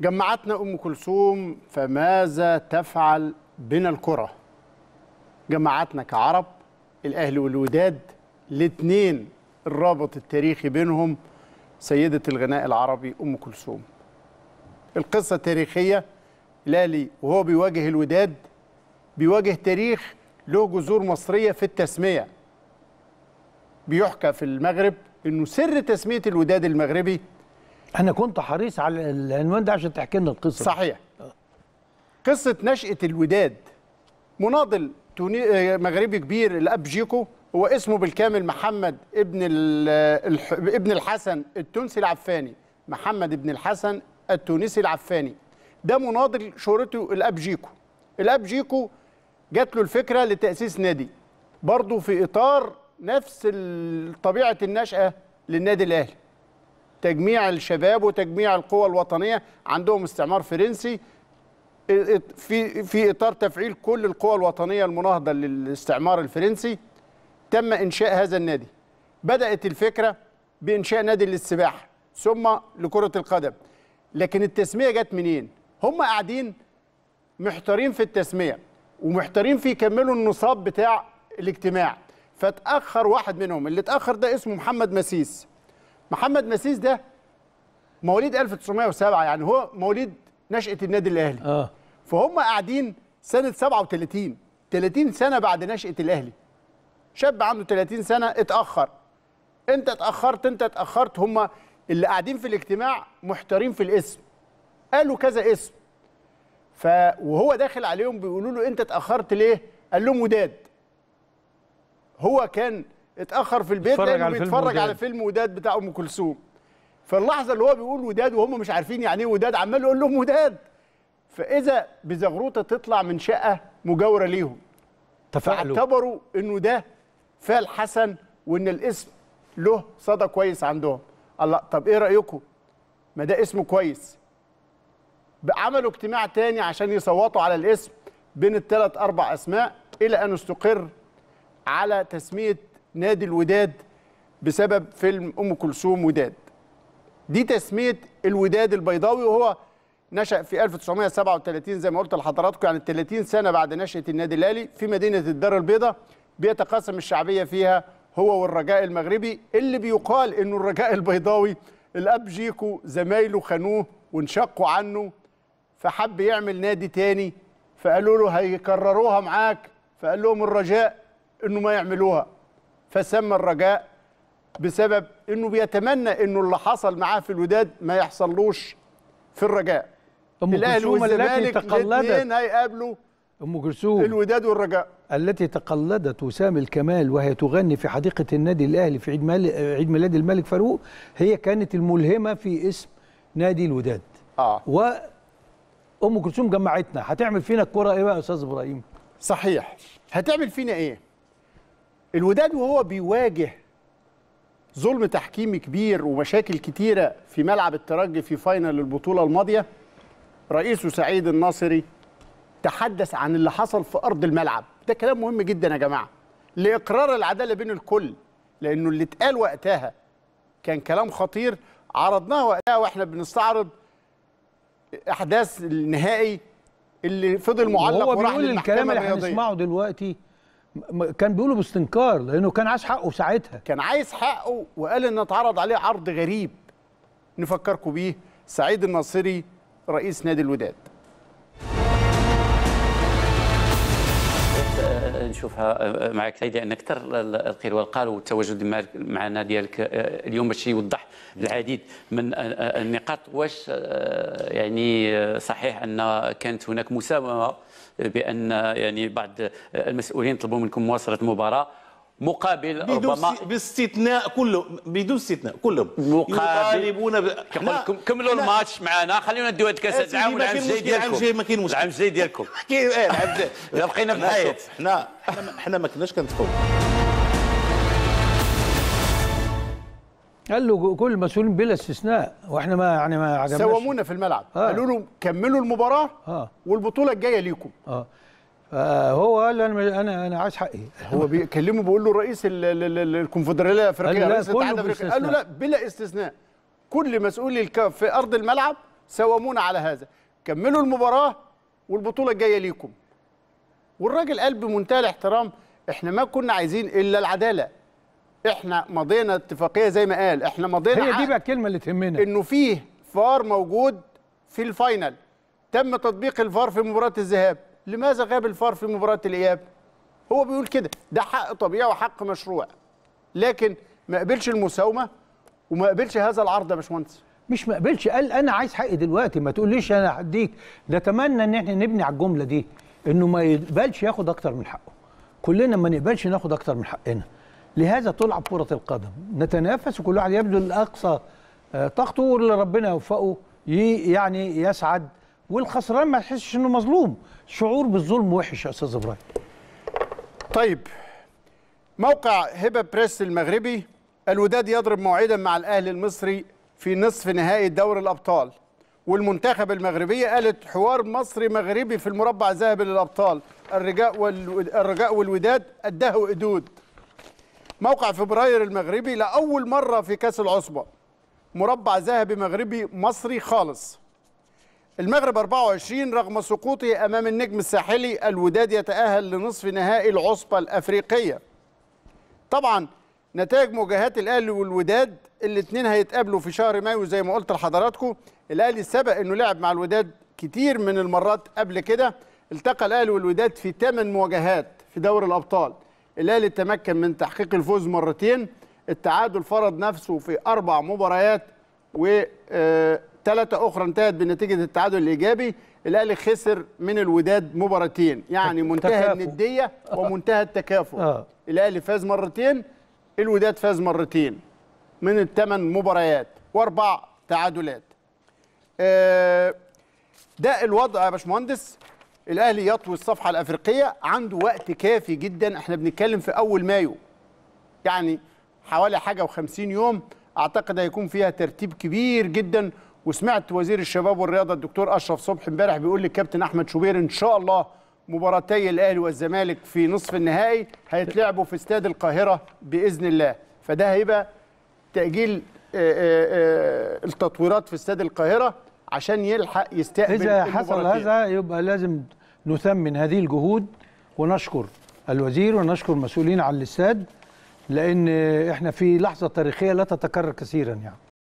جمعتنا ام كلثوم فماذا تفعل بنا الكره جمعتنا كعرب الاهلي والوداد الاثنين الرابط التاريخي بينهم سيده الغناء العربي ام كلثوم القصه التاريخيه الاهلي وهو بيواجه الوداد بيواجه تاريخ له جذور مصريه في التسميه بيحكى في المغرب انه سر تسميه الوداد المغربي انا كنت حريص على العنوان ده عشان تحكي لنا القصه صحيح قصه نشاه الوداد مناضل توني... آه، مغربي كبير الاب جيكو هو اسمه بالكامل محمد ابن ال... آه، ابن الحسن التونسي العفاني محمد ابن الحسن التونسي العفاني ده مناضل شهرته الاب جيكو الاب جيكو جات له الفكره لتاسيس نادي برضه في اطار نفس طبيعه النشاه للنادي الاهلي تجميع الشباب وتجميع القوى الوطنيه عندهم استعمار فرنسي في في اطار تفعيل كل القوى الوطنيه المناهضه للاستعمار الفرنسي تم انشاء هذا النادي بدات الفكره بانشاء نادي للسباحه ثم لكره القدم لكن التسميه جت منين هم قاعدين محتارين في التسميه ومحتارين في يكملوا النصاب بتاع الاجتماع فتاخر واحد منهم اللي اتاخر ده اسمه محمد مسيس محمد مسيس ده مواليد 1907 يعني هو مواليد نشأة النادي الأهلي اه فهم قاعدين سنة 37 30 سنة بعد نشأة الأهلي شاب عنده 30 سنة اتأخر انت اتأخرت انت اتأخرت هم اللي قاعدين في الاجتماع محتارين في الاسم قالوا كذا اسم ف وهو داخل عليهم بيقولوا له انت اتأخرت ليه؟ قال لهم وداد هو كان اتاخر في البيت لانه على بيتفرج وداد. على فيلم وداد بتاع ام كلثوم فاللحظه اللي هو بيقول وداد وهم مش عارفين يعني ايه وداد عمال يقول لهم وداد فاذا بزغروطه تطلع من شقه مجاوره ليهم تفاعلوا اعتبروا انه ده فعل حسن وان الاسم له صدى كويس عندهم الله طب ايه رايكم ما ده اسمه كويس عملوا اجتماع تاني عشان يصوتوا على الاسم بين الثلاث اربع اسماء الى ان استقر على تسميه نادي الوداد بسبب فيلم ام كلثوم وداد دي تسميه الوداد البيضاوي وهو نشأ في 1937 زي ما قلت لحضراتكم يعني 30 سنة بعد نشأة النادي الأهلي في مدينة الدار البيضاء بيتقاسم الشعبية فيها هو والرجاء المغربي اللي بيقال إنه الرجاء البيضاوي الأب جيكو زمايله خانوه وانشقوا عنه فحب يعمل نادي تاني فقالوا له هيكرروها معاك فقال لهم الرجاء إنه ما يعملوها فسمى الرجاء بسبب انه بيتمنى انه اللي حصل معاه في الوداد ما يحصلوش في الرجاء ام الاهلي التي تقلدت هيقابلوا ام كلثوم الوداد والرجاء التي تقلدت وسام الكمال وهي تغني في حديقه النادي الاهلي في عيد, عيد ميلاد الملك فاروق هي كانت الملهمه في اسم نادي الوداد اه وام كلثوم جمعتنا هتعمل فينا الكوره ايه بقى يا استاذ ابراهيم صحيح هتعمل فينا ايه الوداد وهو بيواجه ظلم تحكيمي كبير ومشاكل كتيرة في ملعب الترجي في فاينل البطولة الماضية رئيسه سعيد الناصري تحدث عن اللي حصل في أرض الملعب ده كلام مهم جدا يا جماعة لإقرار العدالة بين الكل لأنه اللي اتقال وقتها كان كلام خطير عرضناه وقتها وإحنا بنستعرض أحداث النهائي اللي فضل معلق وراح للمحكمة الكلام اللي هنسمعه دلوقتي كان بيقوله باستنكار لانه كان عايز حقه ساعتها كان عايز حقه وقال ان اتعرض عليه عرض غريب نفكركم بيه سعيد الناصري رئيس نادي الوداد أه، نشوفها أه، أه، معك سعيد لان اكثر القيل والقال والتواجد معنا ديالك اليوم باش يوضح العديد من النقاط واش يعني صحيح ان كانت هناك مساومه بان يعني بعض المسؤولين طلبوا منكم مواصله مباراه مقابل ربما باستثناء كله بدون استثناء كلهم مقابل ب... كنقول كملوا الماتش معنا خلينا نديو هاد الكاس إيه، العام العام الجاي ديالكم العام الجاي ما كاين مشكل العام الجاي ديالكم كاين بقينا في الحياه حنا حنا ما كناش كنتفاوضوا قال له كل المسؤولين بلا استثناء واحنا ما يعني ما عجبناش سومونا في الملعب آه. قالوا له كملوا المباراه آه. والبطوله الجايه ليكم اه هو قال انا انا انا عايز حقي هو بيكلمه بيقول له الرئيس الكونفدراليه الافريقيه رئيس الاتحاد الافريقي قال له لا بلا استثناء كل مسؤولي الكاف في ارض الملعب سومونا على هذا كملوا المباراه والبطوله الجايه ليكم والراجل قال بمنتهى الاحترام احنا ما كنا عايزين الا العداله احنا مضينا اتفاقيه زي ما قال احنا مضينا هي دي بقى الكلمه اللي تهمنا انه فيه فار موجود في الفاينل تم تطبيق الفار في مباراه الذهاب لماذا غاب الفار في مباراه الاياب هو بيقول كده ده حق طبيعي وحق مشروع لكن ما قبلش المساومه وما قبلش هذا العرض يا باشمهندس مش ما قبلش قال انا عايز حقي دلوقتي ما تقوليش انا هديك نتمنى ان احنا نبني على الجمله دي انه ما يقبلش ياخد اكتر من حقه كلنا ما نقبلش ناخد اكتر من حقنا لهذا تلعب كرة القدم نتنافس وكل واحد يبذل أقصى آه، طاقته واللي ربنا يوفقه يعني يسعد والخسران ما يحسش انه مظلوم شعور بالظلم وحش يا استاذ ابراهيم طيب موقع هبه بريس المغربي الوداد يضرب موعدا مع الاهلي المصري في نصف نهائي دوري الابطال والمنتخب المغربيه قالت حوار مصري مغربي في المربع الذهبي للابطال الرجاء والرجاء والوداد اداه ادود موقع فبراير المغربي لأول مرة في كأس العصبة مربع ذهبي مغربي مصري خالص المغرب 24 رغم سقوطه أمام النجم الساحلي الوداد يتأهل لنصف نهائي العصبة الأفريقية طبعا نتائج مواجهات الأهلي والوداد الاثنين هيتقابلوا في شهر مايو زي ما قلت لحضراتكم الأهلي سبق أنه لعب مع الوداد كتير من المرات قبل كده التقى الأهلي والوداد في 8 مواجهات في دوري الأبطال الهلال تمكن من تحقيق الفوز مرتين التعادل فرض نفسه في اربع مباريات و ثلاثه آه، اخرى انتهت بنتيجه التعادل الايجابي الاهلي خسر من الوداد مباراتين يعني منتهى النديه ومنتهى التكافؤ آه. الاهلي فاز مرتين الوداد فاز مرتين من الثمان مباريات واربع تعادلات آه، ده الوضع يا باشمهندس الاهلي يطوي الصفحه الافريقيه عنده وقت كافي جدا احنا بنتكلم في اول مايو يعني حوالي حاجه و50 يوم اعتقد هيكون فيها ترتيب كبير جدا وسمعت وزير الشباب والرياضه الدكتور اشرف صبحي امبارح بيقول للكابتن احمد شوبير ان شاء الله مباراتي الاهلي والزمالك في نصف النهائي هيتلعبوا في استاد القاهره باذن الله فده هيبقى تاجيل آه، آه، آه، التطويرات في استاد القاهره عشان يلحق يستقبل إذا حصل هذا يبقى لازم نثمن هذه الجهود ونشكر الوزير ونشكر المسؤولين على الاستاد لأن إحنا في لحظة تاريخية لا تتكرر كثيرا يعني